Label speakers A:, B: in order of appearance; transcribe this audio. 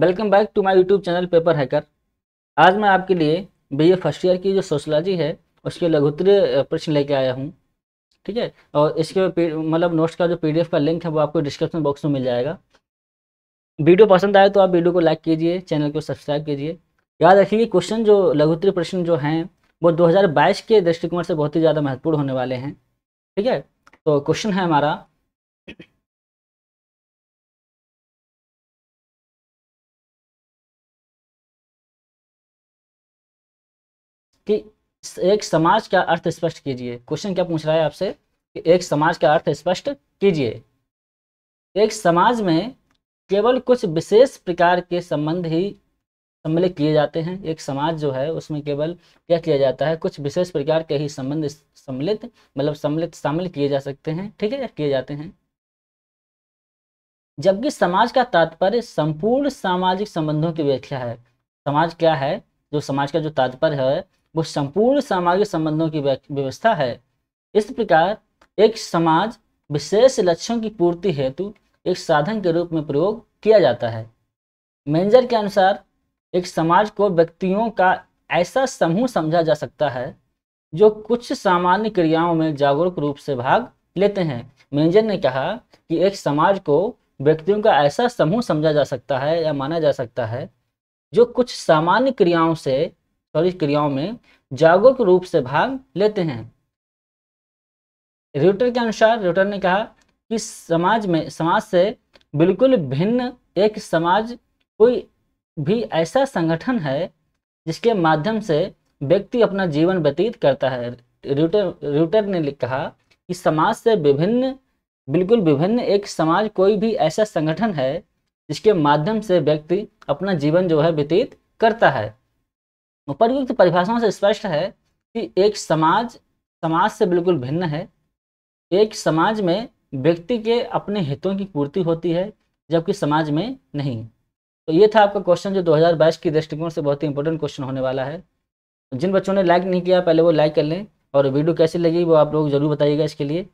A: welcome back to my YouTube channel paper hacker आज मैं आपके लिए बी फर्स्ट ईयर की जो सोशलॉजी है उसके लघुतरी प्रश्न लेके आया हूँ ठीक है और इसके मतलब नोट्स का जो पीडीएफ का लिंक है वो आपको डिस्क्रिप्शन बॉक्स में मिल जाएगा वीडियो पसंद आए तो आप वीडियो को लाइक कीजिए चैनल को सब्सक्राइब कीजिए याद रखिए क्वेश्चन जो लघुत्तरीय प्रश्न जो हैं वो दो के दृष्टिकोण से बहुत ही ज़्यादा महत्वपूर्ण होने वाले हैं ठीक है तो क्वेश्चन है हमारा कि एक समाज का अर्थ स्पष्ट कीजिए क्वेश्चन क्या पूछ रहा है आपसे कि एक समाज का अर्थ स्पष्ट कीजिए एक समाज में केवल कुछ विशेष प्रकार के संबंध ही सम्मिलित किए जाते हैं एक समाज जो है उसमें केवल क्या किया जाता है कुछ विशेष प्रकार के ही संबंध सम्मिलित मतलब सम्मिलित शामिल किए जा सकते हैं ठीक है या किए जाते हैं जबकि समाज का तात्पर्य संपूर्ण सामाजिक संबंधों की व्याख्या है समाज क्या है जो समाज का जो तात्पर्य है वो संपूर्ण सामाजिक संबंधों की व्यवस्था है इस प्रकार एक समाज विशेष लक्ष्यों की पूर्ति हेतु एक साधन के रूप में प्रयोग किया जाता है मेंजर के अनुसार एक समाज को व्यक्तियों का ऐसा समूह समझा जा सकता है जो कुछ सामान्य क्रियाओं में जागरूक रूप से भाग लेते हैं मेंजर ने कहा कि एक समाज को व्यक्तियों का ऐसा समूह समझा जा सकता है या माना जा सकता है जो कुछ सामान्य क्रियाओं से सॉरी क्रियाओं में जागरूक रूप से भाग लेते हैं र्यूटर के अनुसार र्यूटर ने कहा कि समाज में समाज से बिल्कुल भिन्न एक समाज कोई भी ऐसा संगठन है जिसके माध्यम से व्यक्ति अपना जीवन व्यतीत करता है र्यूटर र्यूटर ने कहा कि समाज से विभिन्न बिल्कुल विभिन्न एक समाज कोई भी ऐसा संगठन है जिसके माध्यम से व्यक्ति अपना जीवन जो है व्यतीत करता है उपरयुक्त परिभाषाओं से स्पष्ट है कि एक समाज समाज से बिल्कुल भिन्न है एक समाज में व्यक्ति के अपने हितों की पूर्ति होती है जबकि समाज में नहीं तो ये था आपका क्वेश्चन जो 2022 की दृष्टिकोण से बहुत ही इंपॉर्टेंट क्वेश्चन होने वाला है जिन बच्चों ने लाइक नहीं किया पहले वो लाइक कर लें और वीडियो कैसी लगी वो आप लोग ज़रूर बताइएगा इसके लिए